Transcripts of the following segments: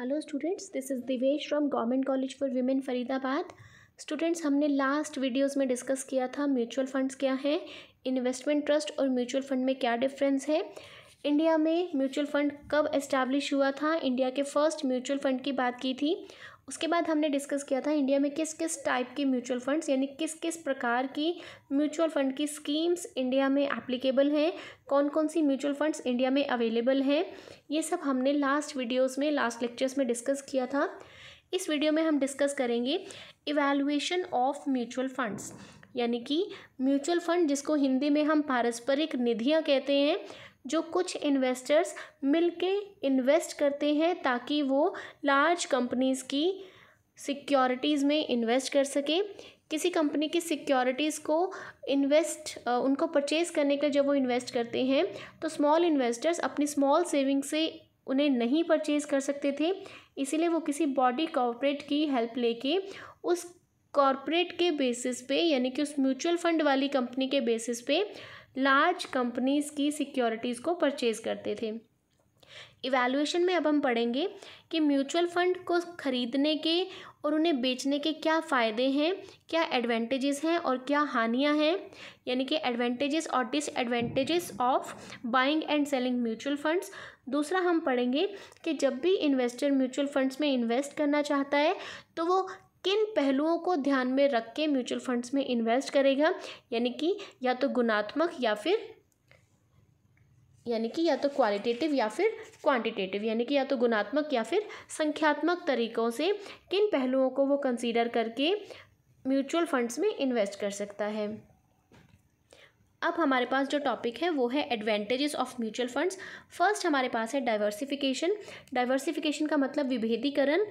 hello students this is Divesh from government college for women Faridabad students हमने last videos में discuss किया था mutual funds क्या हैं इन्वेस्टमेंट ट्रस्ट और म्यूचुअल फंड में क्या डिफरेंस है इंडिया में म्यूचुअल फंड कब एस्टैब्लिश हुआ था इंडिया के फर्स्ट म्यूचुअल फंड की बात की थी उसके बाद हमने डिस्कस किया था इंडिया में किस किस टाइप के म्यूचुअल फंड्स यानी किस किस प्रकार की म्यूचुअल फंड की स्कीम्स इंडिया में एप्लीकेबल हैं कौन कौन सी म्यूचुअल फंड्स इंडिया में अवेलेबल हैं ये सब हमने लास्ट वीडियोस में लास्ट लेक्चर्स में डिस्कस किया था इस वीडियो में हम डिस्कस करेंगे इवेलुएशन ऑफ म्यूचुअल फंड्स यानी कि म्यूचुअल फंड जिसको हिंदी में हम पारस्परिक निधियाँ कहते हैं जो कुछ इन्वेस्टर्स मिल के इन्वेस्ट करते हैं ताकि वो लार्ज कंपनीज़ की सिक्योरिटीज़ में इन्वेस्ट कर सकें किसी कंपनी की सिक्योरिटीज़ को इन्वेस्ट उनको परचेज़ करने के लिए जब वो इन्वेस्ट करते हैं तो स्मॉल इन्वेस्टर्स अपनी स्मॉल सेविंग से उन्हें नहीं परचेज़ कर सकते थे इसीलिए वो किसी बॉडी कॉरपोरेट की हेल्प लेके उस कॉरपोरेट के बेसिस पे यानी कि उस म्यूचुअल फंड वाली कंपनी के बेसिस पे लार्ज कंपनीज़ की सिक्योरिटीज़ को परचेज़ करते थे इवैल्यूएशन में अब हम पढ़ेंगे कि म्यूचुअल फंड को ख़रीदने के और उन्हें बेचने के क्या फ़ायदे हैं क्या एडवांटेजेस हैं और क्या हानियां हैं यानी कि एडवांटेजेस और disadvantages of buying and selling mutual funds दूसरा हम पढ़ेंगे कि जब भी इन्वेस्टर म्यूचुअल फंड्स में इन्वेस्ट करना चाहता है तो वो किन पहलुओं को ध्यान में रख के म्यूचुअल फंड्स में इन्वेस्ट करेगा यानी कि या तो गुणात्मक या फिर यानी कि या तो क्वालिटेटिव या फिर क्वांटिटेटिव यानी कि या तो गुणात्मक या फिर संख्यात्मक तरीक़ों से किन पहलुओं को वो कंसीडर करके म्यूचुअल फंड्स में इन्वेस्ट कर सकता है अब हमारे पास जो टॉपिक है वो है advantages of mutual funds first हमारे पास है डाइवर्सिफिकेशन डाइवर्सिफिकेशन का मतलब विभेदीकरण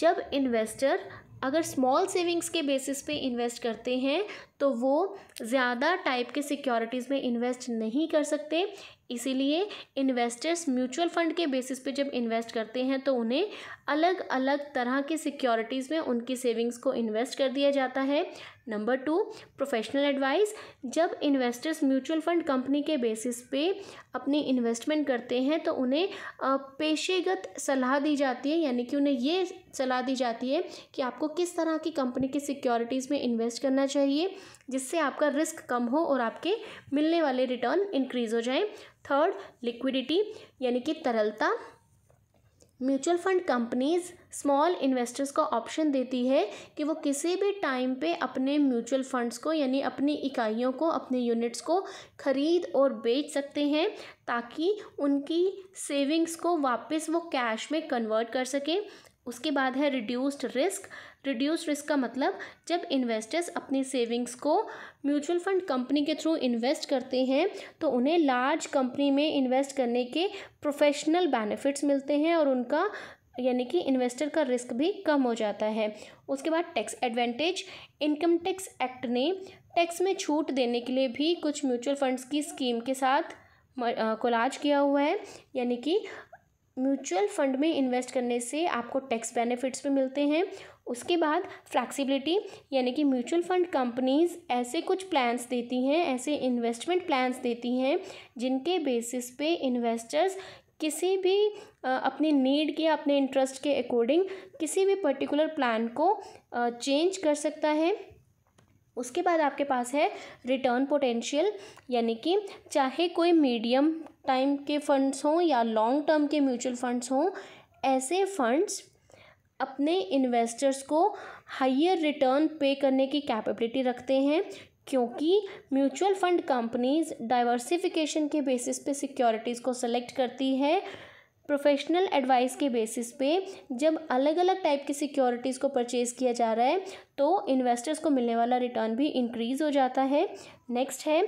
जब इन्वेस्टर अगर स्मॉल सेविंग्स के बेसिस पे इन्वेस्ट करते हैं तो वो ज़्यादा टाइप के सिक्योरिटीज़ में इन्वेस्ट नहीं कर सकते इसीलिए इन्वेस्टर्स म्यूचुअल फंड के बेसिस पे जब इन्वेस्ट करते हैं तो उन्हें अलग अलग तरह की सिक्योरिटीज़ में उनकी सेविंग्स को इन्वेस्ट कर दिया जाता है नंबर टू प्रोफेशनल एडवाइस जब इन्वेस्टर्स म्यूचुअल फंड कंपनी के बेसिस पे अपनी इन्वेस्टमेंट करते हैं तो उन्हें पेशेगत सलाह दी जाती है यानी कि उन्हें ये सलाह दी जाती है कि आपको किस तरह की कंपनी की सिक्योरिटीज़ में इन्वेस्ट करना चाहिए जिससे आपका रिस्क कम हो और आपके मिलने वाले रिटर्न इंक्रीज हो जाए थर्ड लिक्विडिटी यानी कि तरलता mutual fund companies small investors को ऑप्शन देती है कि वो किसी भी टाइम पे अपने म्यूचुअल फंड्स को यानी अपनी इकाइयों को अपने यूनिट्स को खरीद और बेच सकते हैं ताकि उनकी सेविंग्स को वापस वो कैश में कन्वर्ट कर सकें उसके बाद है रिड्यूस्ड रिस्क रिड्यूस रिस्क का मतलब जब इन्वेस्टर्स अपनी सेविंग्स को म्यूचुअल फंड कंपनी के थ्रू इन्वेस्ट करते हैं तो उन्हें लार्ज कंपनी में इन्वेस्ट करने के प्रोफेशनल बेनिफिट्स मिलते हैं और उनका यानी कि इन्वेस्टर का रिस्क भी कम हो जाता है उसके बाद tax advantage income tax act ने टैक्स में छूट देने के लिए भी कुछ म्यूचुअल फंड्स की स्कीम के साथ कोलाज किया हुआ है यानी कि म्यूचुअल फंड में इन्वेस्ट करने से आपको टैक्स बेनिफिट्स भी मिलते हैं उसके बाद फ्लैक्सिबिलिटी यानी कि म्यूचुअल फंड कंपनीज ऐसे कुछ प्लान्स देती हैं ऐसे इन्वेस्टमेंट प्लान्स देती हैं जिनके बेसिस पे इन्वेस्टर्स किसी भी अपने नीड के अपने इंटरेस्ट के अकॉर्डिंग किसी भी पर्टिकुलर प्लान को चेंज कर सकता है उसके बाद आपके पास है रिटर्न पोटेंशियल यानी कि चाहे कोई मीडियम टाइम के फंड्स हों या लॉन्ग टर्म के म्यूचुअल फंड्स हों ऐसे फंड्स अपने इन्वेस्टर्स को हाइयर रिटर्न पे करने की कैपेबिलिटी रखते हैं क्योंकि म्यूचुअल फंड कंपनीज डाइवर्सिफिकेशन के बेसिस पे सिक्योरिटीज़ को सेलेक्ट करती है प्रोफेशनल एडवाइस के बेसिस पे जब अलग अलग टाइप की सिक्योरिटीज़ को परचेज़ किया जा रहा है तो इन्वेस्टर्स को मिलने वाला रिटर्न भी इंक्रीज़ हो जाता है नेक्स्ट है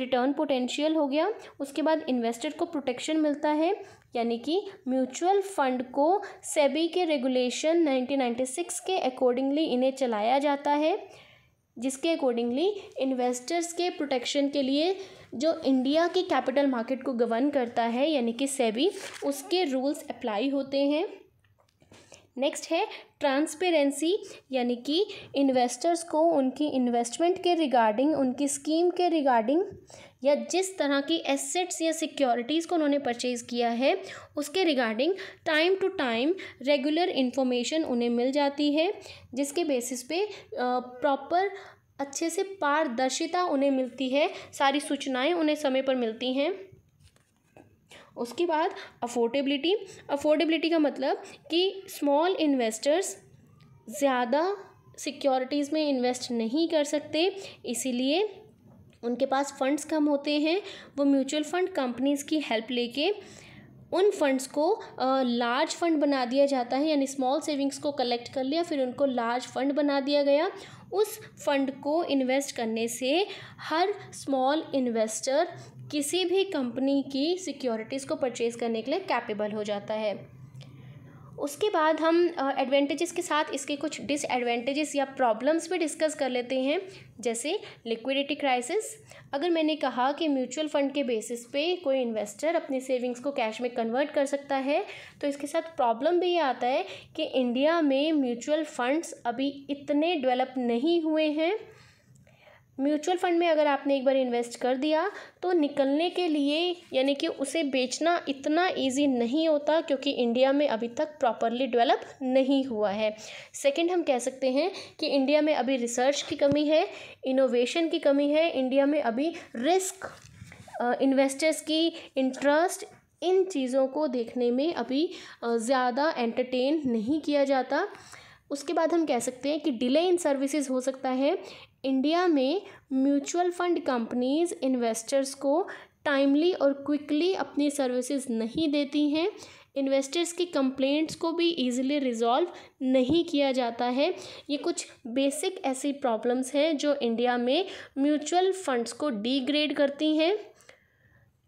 रिटर्न पोटेंशियल हो गया उसके बाद इन्वेस्टर को प्रोटेक्शन मिलता है यानी कि म्यूचुअल फंड को सेबी के रेगुलेशन 1996 के अकॉर्डिंगली इन्हें चलाया जाता है जिसके अकॉर्डिंगली इन्वेस्टर्स के प्रोटेक्शन के लिए जो इंडिया के कैपिटल मार्केट को गवर्न करता है यानी कि सेबी उसके रूल्स अप्लाई होते हैं नेक्स्ट है ट्रांसपेरेंसी यानी कि इन्वेस्टर्स को उनकी इन्वेस्टमेंट के रिगार्डिंग उनकी स्कीम के रिगार्डिंग या जिस तरह की एसेट्स या सिक्योरिटीज़ को उन्होंने परचेज़ किया है उसके regarding time to time regular information उन्हें मिल जाती है जिसके बेसिस पे प्रॉपर अच्छे से पारदर्शिता उन्हें मिलती है सारी सूचनाएँ उन्हें समय पर मिलती हैं उसके बाद अफोर्डेबिलिटी अफोर्डेबिलिटी का मतलब कि स्मॉल इन्वेस्टर्स ज़्यादा सिक्योरिटीज़ में इन्वेस्ट नहीं कर सकते इसीलिए उनके पास फंड्स कम होते हैं वो म्यूचुअल फंड कंपनीज़ की हेल्प लेके उन फंड्स को लार्ज uh, फंड बना दिया जाता है यानी स्मॉल सेविंग्स को कलेक्ट कर लिया फिर उनको लार्ज फंड बना दिया गया उस फंड को इन्वेस्ट करने से हर स्मॉल इन्वेस्टर किसी भी कंपनी की सिक्योरिटीज़ को परचेज़ करने के लिए कैपेबल हो जाता है उसके बाद हम एडवांटेजेस के साथ इसके कुछ डिसएडवांटेजेस या प्रॉब्लम्स भी डिस्कस कर लेते हैं जैसे लिक्विडिटी क्राइसिस अगर मैंने कहा कि म्यूचुअल फंड के बेसिस पे कोई इन्वेस्टर अपनी सेविंग्स को कैश में कन्वर्ट कर सकता है तो इसके साथ प्रॉब्लम भी ये आता है कि इंडिया में म्यूचुअल फंड्स अभी इतने डेवलप नहीं हुए हैं म्यूचुअल फंड में अगर आपने एक बार इन्वेस्ट कर दिया तो निकलने के लिए यानी कि उसे बेचना इतना इजी नहीं होता क्योंकि इंडिया में अभी तक प्रॉपरली डेवलप नहीं हुआ है सेकंड हम कह सकते हैं कि इंडिया में अभी रिसर्च की कमी है इनोवेशन की कमी है इंडिया में अभी रिस्क इन्वेस्टर्स की इंटरेस्ट इन चीज़ों को देखने में अभी ज़्यादा एंटरटेन नहीं किया जाता उसके बाद हम कह सकते हैं कि डिले इन सर्विसेज हो सकता है इंडिया में म्यूचुअल फंड कंपनीज इन्वेस्टर्स को टाइमली और क्विकली अपनी सर्विसेज नहीं देती हैं इन्वेस्टर्स की कंप्लेंट्स को भी इजीली रिजॉल्व नहीं किया जाता है ये कुछ बेसिक ऐसी प्रॉब्लम्स हैं जो इंडिया में म्यूचुअल फंड्स को डीग्रेड करती हैं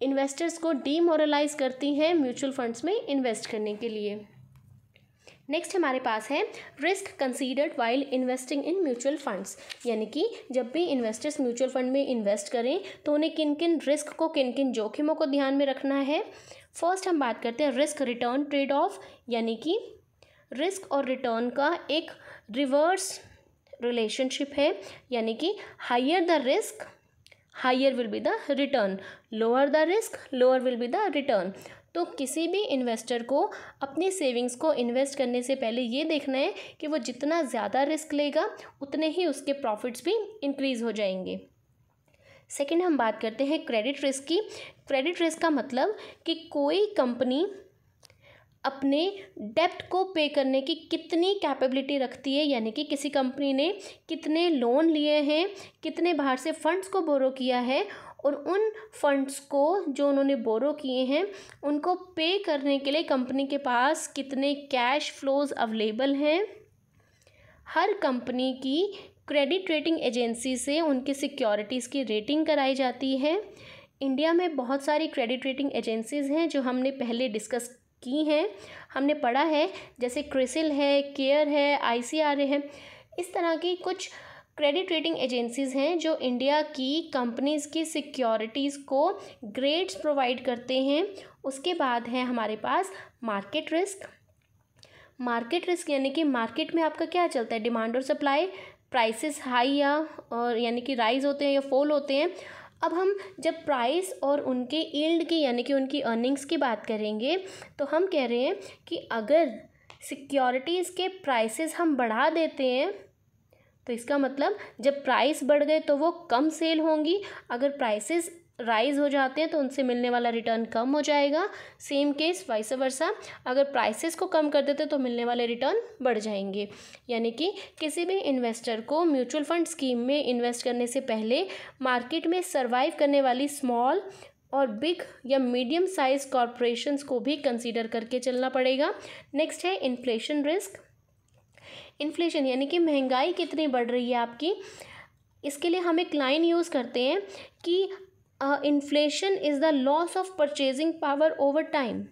इन्वेस्टर्स को डीमोरलाइज करती हैं म्यूचुअल फंड्स में इन्वेस्ट करने के लिए नेक्स्ट हमारे पास है risk considered while investing in mutual funds यानी कि जब भी इन्वेस्टर्स म्यूचुअल फंड में इन्वेस्ट करें तो उन्हें किन किन रिस्क को किन किन जोखिमों को ध्यान में रखना है फर्स्ट हम बात करते हैं रिस्क रिटर्न ट्रेड ऑफ यानी कि रिस्क और रिटर्न का एक रिवर्स रिलेशनशिप है यानी कि higher the risk higher will be the return lower the risk lower will be the return तो किसी भी इन्वेस्टर को अपनी सेविंग्स को इन्वेस्ट करने से पहले ये देखना है कि वो जितना ज़्यादा रिस्क लेगा उतने ही उसके प्रॉफिट्स भी इंक्रीज़ हो जाएंगे सेकेंड हम बात करते हैं क्रेडिट रिस्क की क्रेडिट रिस्क का मतलब कि कोई कंपनी अपने डेप्ट को पे करने की कितनी कैपेबिलिटी रखती है यानी कि किसी कंपनी ने कितने लोन लिए हैं कितने बाहर से फंड्स को बोरो किया है और उन फंड्स को जो उन्होंने बोरो किए हैं उनको पे करने के लिए कंपनी के पास कितने कैश फ्लोज अवेलेबल हैं हर कंपनी की क्रेडिट रेटिंग एजेंसी से उनकी सिक्योरिटीज़ की रेटिंग कराई जाती है इंडिया में बहुत सारी क्रेडिट रेटिंग एजेंसीज़ हैं जो हमने पहले डिस्कस की हैं हमने पढ़ा है जैसे क्रिसिल है केयर है आई है इस तरह की कुछ क्रेडिट रेटिंग एजेंसीज़ हैं जो इंडिया की कंपनीज़ की सिक्योरिटीज़ को ग्रेड्स प्रोवाइड करते हैं उसके बाद है हमारे पास मार्केट रिस्क मार्केट रिस्क यानी कि मार्केट में आपका क्या चलता है डिमांड और सप्लाई प्राइसेस हाई या और यानी कि राइज होते हैं या फॉल होते हैं अब हम जब प्राइस और उनके ईल्ड की यानी कि उनकी अर्निंग्स की बात करेंगे तो हम कह रहे हैं कि अगर सिक्योरिटीज़ के प्राइसेस हम बढ़ा देते हैं तो इसका मतलब जब प्राइस बढ़ गए तो वो कम सेल होंगी अगर प्राइसेस राइज हो जाते हैं तो उनसे मिलने वाला रिटर्न कम हो जाएगा सेम केस वाइस वर्षा अगर प्राइसेस को कम कर देते तो मिलने वाले रिटर्न बढ़ जाएंगे यानी कि किसी भी इन्वेस्टर को म्यूचुअल फंड स्कीम में इन्वेस्ट करने से पहले मार्केट में सर्वाइव करने वाली स्मॉल और बिग या मीडियम साइज कॉरपोरेशंस को भी कंसीडर करके चलना पड़ेगा नेक्स्ट है इन्फ्लेशन रिस्क इन्फ्लेशन यानी कि महंगाई कितनी बढ़ रही है आपकी इसके लिए हम एक लाइन यूज़ करते हैं कि inflation is the loss of purchasing power over time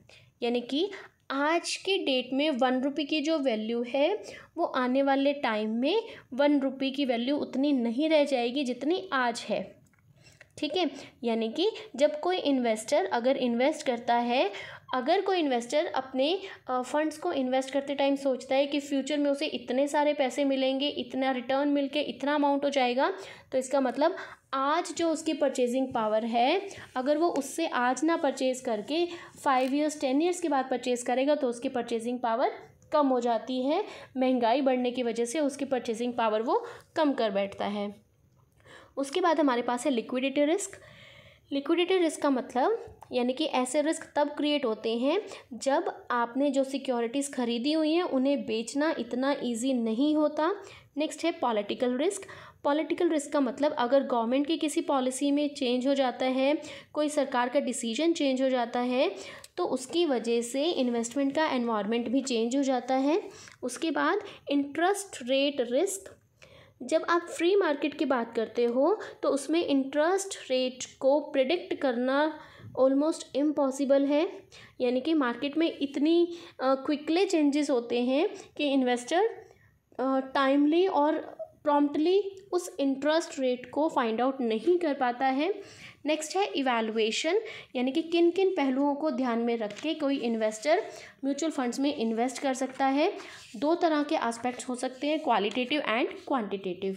यानी कि आज के डेट में वन रुपये की जो वैल्यू है वो आने वाले टाइम में वन रुपये की वैल्यू उतनी नहीं रह जाएगी जितनी आज है ठीक है यानी कि जब कोई इन्वेस्टर अगर इन्वेस्ट करता है अगर कोई इन्वेस्टर अपने फंड्स को इन्वेस्ट करते टाइम सोचता है कि फ्यूचर में उसे इतने सारे पैसे मिलेंगे इतना रिटर्न मिल के इतना अमाउंट हो जाएगा तो इसका मतलब आज जो उसकी परचेजिंग पावर है अगर वो उससे आज ना परचेज करके फाइव ईयर्स टेन ईयर्स के बाद परचेज करेगा तो उसकी परचेजिंग पावर कम हो जाती है महंगाई बढ़ने की वजह से उसकी परचेजिंग पावर वो कम कर बैठता है उसके बाद हमारे पास है लिक्विडिटी रिस्क लिक्विडिटी रिस्क का मतलब यानी कि ऐसे रिस्क तब क्रिएट होते हैं जब आपने जो सिक्योरिटीज़ खरीदी हुई हैं उन्हें बेचना इतना इजी नहीं होता नेक्स्ट है पॉलिटिकल रिस्क पॉलिटिकल रिस्क का मतलब अगर गवर्नमेंट की किसी पॉलिसी में चेंज हो जाता है कोई सरकार का डिसीजन चेंज हो जाता है तो उसकी वजह से इन्वेस्टमेंट का एनवायरनमेंट भी चेंज हो जाता है उसके बाद इंटरेस्ट रेट रिस्क जब आप फ्री मार्केट की बात करते हो तो उसमें इंटरेस्ट रेट को प्रिडिक्ट करना ऑलमोस्ट इम्पॉसिबल है यानी कि मार्केट में इतनी क्विकली चेंजेस होते हैं कि इन्वेस्टर टाइमली और प्रॉम्प्टली उस इंटरेस्ट रेट को फाइंड आउट नहीं कर पाता है नेक्स्ट है इवेलुएशन यानी कि किन किन पहलुओं को ध्यान में रख के कोई इन्वेस्टर म्यूचुअल फंड्स में इन्वेस्ट कर सकता है दो तरह के आस्पेक्ट्स हो सकते हैं क्वालिटेटिव एंड क्वांटिटेटिव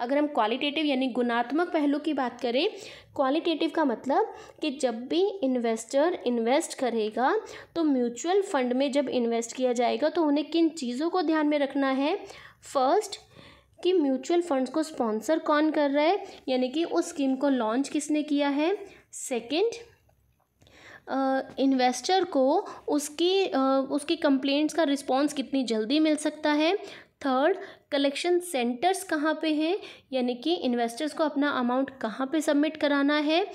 अगर हम क्वालिटेटिव यानी गुणात्मक पहलू की बात करें क्वालिटेटिव का मतलब कि जब भी इन्वेस्टर इन्वेस्ट करेगा तो म्यूचुअल फंड में जब इन्वेस्ट किया जाएगा तो उन्हें किन चीज़ों को ध्यान में रखना है फर्स्ट कि म्यूचुअल फंड्स को स्पॉन्सर कौन कर रहा है यानी कि उस स्कीम को लॉन्च किसने किया है सेकंड इन्वेस्टर uh, को उसकी uh, उसकी कंप्लेंट्स का रिस्पॉन्स कितनी जल्दी मिल सकता है थर्ड कलेक्शन सेंटर्स कहाँ पे हैं यानी कि इन्वेस्टर्स को अपना अमाउंट कहाँ पे सबमिट कराना है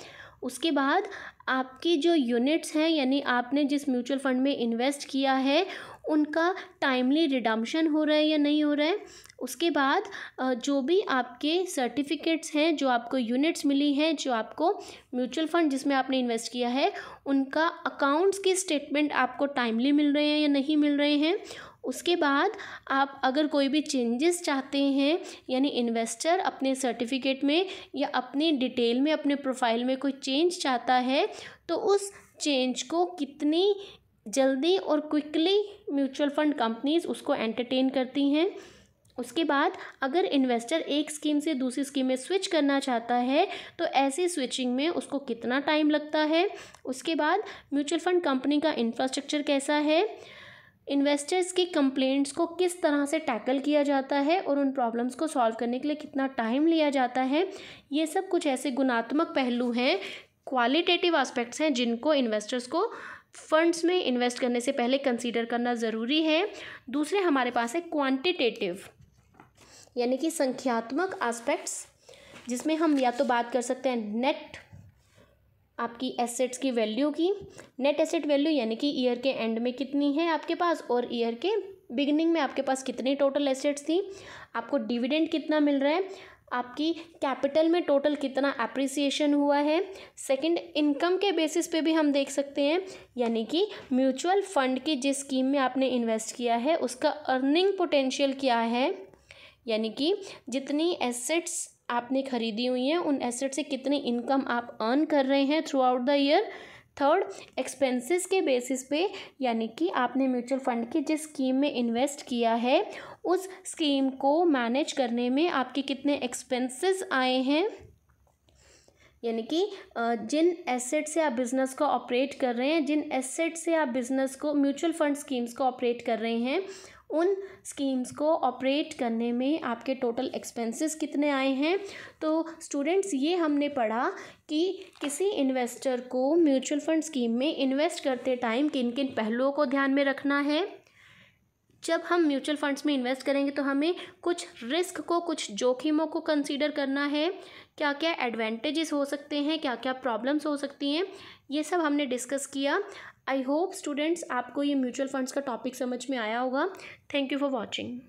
उसके बाद आपकी जो यूनिट्स हैं यानी आपने जिस म्यूचुअल फंड में इन्वेस्ट किया है उनका टाइमली रिडम्शन हो रहा है या नहीं हो रहा है उसके बाद जो भी आपके सर्टिफिकेट्स हैं जो आपको यूनिट्स मिली हैं जो आपको म्यूचुअल फंड जिसमें आपने इन्वेस्ट किया है उनका अकाउंट्स के स्टेटमेंट आपको टाइमली मिल रहे हैं या नहीं मिल रहे हैं उसके बाद आप अगर कोई भी चेंजेस चाहते हैं यानी इन्वेस्टर अपने सर्टिफिकेट में या अपने डिटेल में अपने प्रोफाइल में कोई चेंज चाहता है तो उस चेंज को कितनी जल्दी और क्विकली म्यूचुअल फंड कंपनीज उसको एंटरटेन करती हैं उसके बाद अगर इन्वेस्टर एक स्कीम से दूसरी स्कीम में स्विच करना चाहता है तो ऐसी स्विचिंग में उसको कितना टाइम लगता है उसके बाद म्यूचुअल फंड कंपनी का इंफ्रास्ट्रक्चर कैसा है इन्वेस्टर्स की कंप्लेंट्स को किस तरह से टैकल किया जाता है और उन प्रॉब्लम्स को सॉल्व करने के लिए कितना टाइम लिया जाता है ये सब कुछ ऐसे गुणात्मक पहलू हैं क्वालिटेटिव आस्पेक्ट्स हैं जिनको इन्वेस्टर्स को फंड्स में इन्वेस्ट करने से पहले कंसीडर करना ज़रूरी है दूसरे हमारे पास है क्वांटिटेटिव यानी कि संख्यात्मक एस्पेक्ट्स जिसमें हम या तो बात कर सकते हैं नेट आपकी एसेट्स की वैल्यू की नेट एसेट वैल्यू यानी कि ईयर के एंड में कितनी है आपके पास और ईयर के बिगिनिंग में आपके पास कितनी टोटल एसेट्स थी आपको डिविडेंड कितना मिल रहा है आपकी कैपिटल में टोटल कितना अप्रिसिएशन हुआ है सेकंड इनकम के बेसिस पे भी हम देख सकते हैं यानी कि म्यूचुअल फंड की जिस स्कीम में आपने इन्वेस्ट किया है उसका अर्निंग पोटेंशियल क्या है यानी कि जितनी एसेट्स आपने खरीदी हुई हैं उन एसेट से कितनी इनकम आप अर्न कर रहे हैं throughout the year third expenses के बेसिस पे यानी कि आपने म्यूचुअल फंड की जिस स्कीम में इन्वेस्ट किया है उस स्कीम को मैनेज करने में आपके कितने एक्सपेंसेस आए हैं यानी कि जिन एसेट से आप बिज़नेस को ऑपरेट कर रहे हैं जिन एसेट से आप बिज़नेस को म्यूचुअल फंड स्कीम्स को ऑपरेट कर रहे हैं उन स्कीम्स को ऑपरेट करने में आपके टोटल एक्सपेंसेस कितने आए हैं तो स्टूडेंट्स ये हमने पढ़ा कि किसी इन्वेस्टर को म्यूचुअल फंड स्कीम में इन्वेस्ट करते टाइम किन किन पहलुओं को ध्यान में रखना है जब हम म्यूचुअल फंड्स में इन्वेस्ट करेंगे तो हमें कुछ रिस्क को कुछ जोखिमों को कंसीडर करना है क्या क्या एडवांटेजेस हो सकते हैं क्या क्या प्रॉब्लम्स हो सकती हैं ये सब हमने डिस्कस किया आई होप स्टूडेंट्स आपको ये म्यूचुअल फंड्स का टॉपिक समझ में आया होगा थैंक यू फॉर वॉचिंग